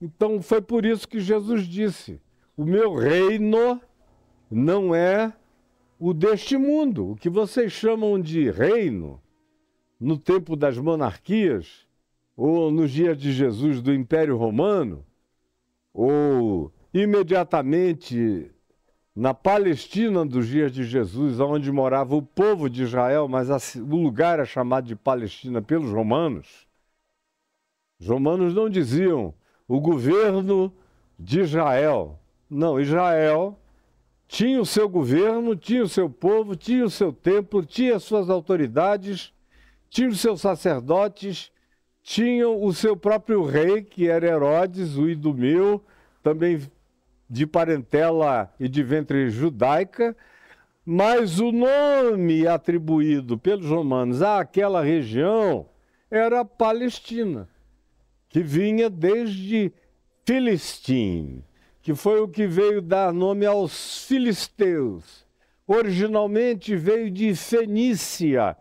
Então foi por isso que Jesus disse: O meu reino não é o deste mundo. O que vocês chamam de reino, no tempo das monarquias, ou nos dias de Jesus do Império Romano, ou imediatamente na Palestina dos dias de Jesus, onde morava o povo de Israel, mas o lugar era é chamado de Palestina pelos romanos. Os romanos não diziam o governo de Israel. Não, Israel tinha o seu governo, tinha o seu povo, tinha o seu templo, tinha as suas autoridades, tinha os seus sacerdotes, tinham o seu próprio rei, que era Herodes, o Idumeu, também de parentela e de ventre judaica, mas o nome atribuído pelos romanos àquela região era Palestina que vinha desde Filistim, que foi o que veio dar nome aos filisteus. Originalmente veio de Fenícia,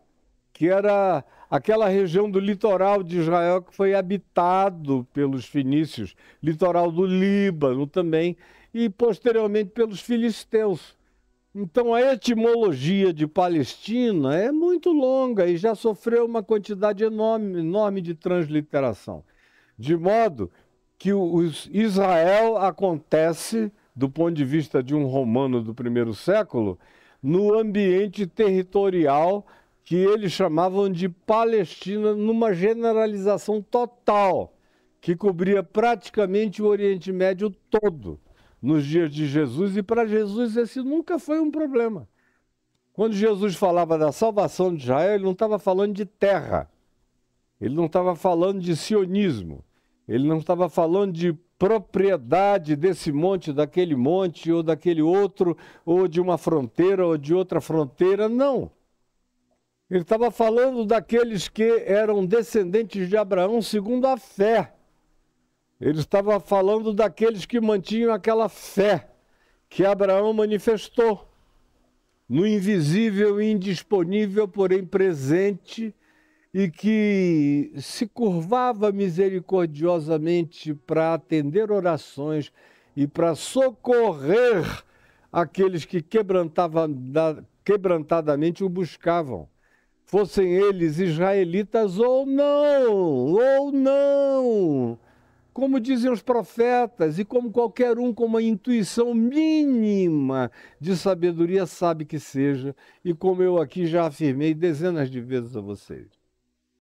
que era aquela região do litoral de Israel que foi habitado pelos fenícios, litoral do Líbano também, e posteriormente pelos filisteus. Então a etimologia de Palestina é muito longa e já sofreu uma quantidade enorme, enorme de transliteração. De modo que o Israel acontece, do ponto de vista de um romano do primeiro século, no ambiente territorial que eles chamavam de Palestina, numa generalização total, que cobria praticamente o Oriente Médio todo nos dias de Jesus, e para Jesus esse nunca foi um problema. Quando Jesus falava da salvação de Israel, ele não estava falando de terra, ele não estava falando de sionismo, ele não estava falando de propriedade desse monte, daquele monte ou daquele outro, ou de uma fronteira ou de outra fronteira, não. Ele estava falando daqueles que eram descendentes de Abraão segundo a fé. Ele estava falando daqueles que mantinham aquela fé que Abraão manifestou no invisível e indisponível, porém presente e que se curvava misericordiosamente para atender orações e para socorrer aqueles que quebrantadamente o buscavam, fossem eles israelitas ou não, ou não. Como dizem os profetas, e como qualquer um com uma intuição mínima de sabedoria sabe que seja, e como eu aqui já afirmei dezenas de vezes a vocês.